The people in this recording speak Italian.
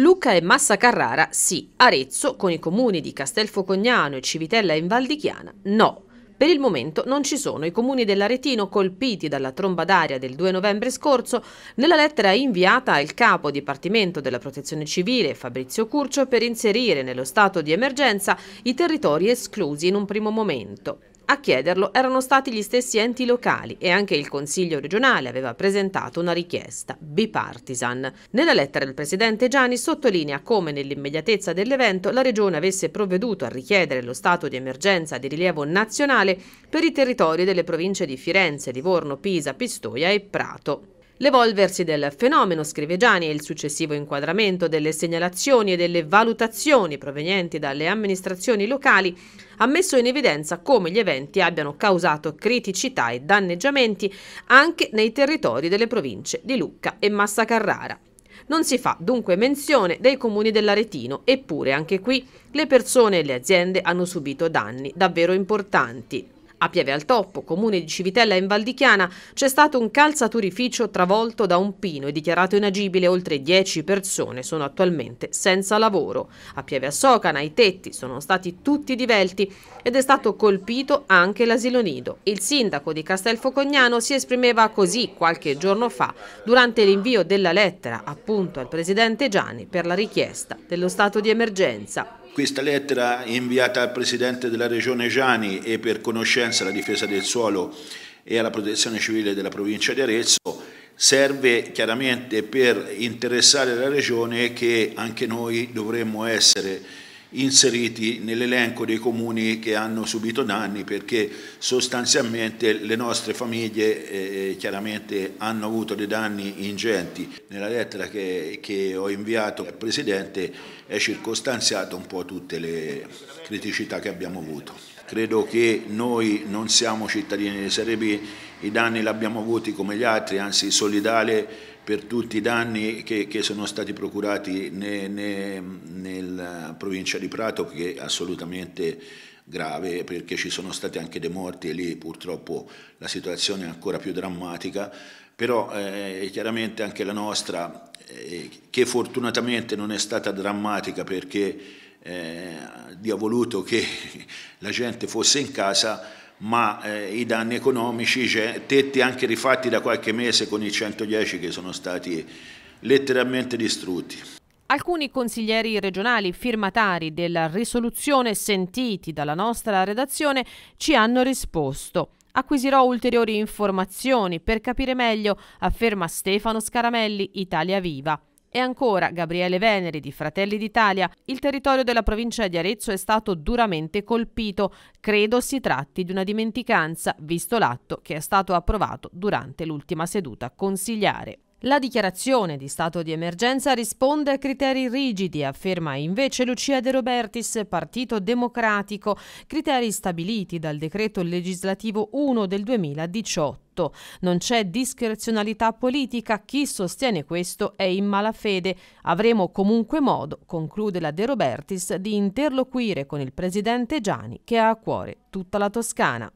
Lucca e Massa Carrara sì, Arezzo con i comuni di Castelfocognano e Civitella in Val di Chiana no. Per il momento non ci sono i comuni dell'Aretino colpiti dalla tromba d'aria del 2 novembre scorso nella lettera inviata al capo Dipartimento della Protezione Civile Fabrizio Curcio per inserire nello stato di emergenza i territori esclusi in un primo momento. A chiederlo erano stati gli stessi enti locali e anche il Consiglio regionale aveva presentato una richiesta bipartisan. Nella lettera il presidente Gianni sottolinea come nell'immediatezza dell'evento la regione avesse provveduto a richiedere lo stato di emergenza di rilievo nazionale per i territori delle province di Firenze, Livorno, Pisa, Pistoia e Prato. L'evolversi del fenomeno, scrive Gianni, e il successivo inquadramento delle segnalazioni e delle valutazioni provenienti dalle amministrazioni locali ha messo in evidenza come gli eventi abbiano causato criticità e danneggiamenti anche nei territori delle province di Lucca e Massa Carrara. Non si fa dunque menzione dei comuni dell'Aretino, eppure anche qui le persone e le aziende hanno subito danni davvero importanti. A Pieve al Toppo, comune di Civitella in Val di Chiana, c'è stato un calzaturificio travolto da un pino e dichiarato inagibile. Oltre 10 persone sono attualmente senza lavoro. A Pieve a Socana i tetti sono stati tutti divelti ed è stato colpito anche l'asilo nido. Il sindaco di Castelfocognano si esprimeva così qualche giorno fa durante l'invio della lettera appunto al presidente Gianni per la richiesta dello stato di emergenza. Questa lettera inviata al Presidente della Regione Giani e per conoscenza alla difesa del suolo e alla protezione civile della provincia di Arezzo serve chiaramente per interessare la Regione che anche noi dovremmo essere inseriti nell'elenco dei comuni che hanno subito danni perché sostanzialmente le nostre famiglie eh, eh, chiaramente hanno avuto dei danni ingenti. Nella lettera che, che ho inviato al Presidente è circostanziato un po' tutte le criticità che abbiamo avuto credo che noi non siamo cittadini di Serie B, i danni li abbiamo avuti come gli altri, anzi solidale per tutti i danni che, che sono stati procurati ne, ne, nella provincia di Prato che è assolutamente grave perché ci sono stati anche dei morti e lì purtroppo la situazione è ancora più drammatica, però eh, chiaramente anche la nostra eh, che fortunatamente non è stata drammatica perché eh, Dio ha voluto che la gente fosse in casa, ma eh, i danni economici, cioè, tetti anche rifatti da qualche mese con i 110 che sono stati letteralmente distrutti. Alcuni consiglieri regionali firmatari della risoluzione sentiti dalla nostra redazione ci hanno risposto. Acquisirò ulteriori informazioni per capire meglio, afferma Stefano Scaramelli, Italia Viva. E ancora, Gabriele Veneri di Fratelli d'Italia, il territorio della provincia di Arezzo è stato duramente colpito. Credo si tratti di una dimenticanza, visto l'atto che è stato approvato durante l'ultima seduta consigliare. La dichiarazione di stato di emergenza risponde a criteri rigidi, afferma invece Lucia De Robertis, Partito Democratico, criteri stabiliti dal decreto legislativo 1 del 2018. Non c'è discrezionalità politica, chi sostiene questo è in malafede. Avremo comunque modo, conclude la De Robertis, di interloquire con il presidente Gianni che ha a cuore tutta la Toscana.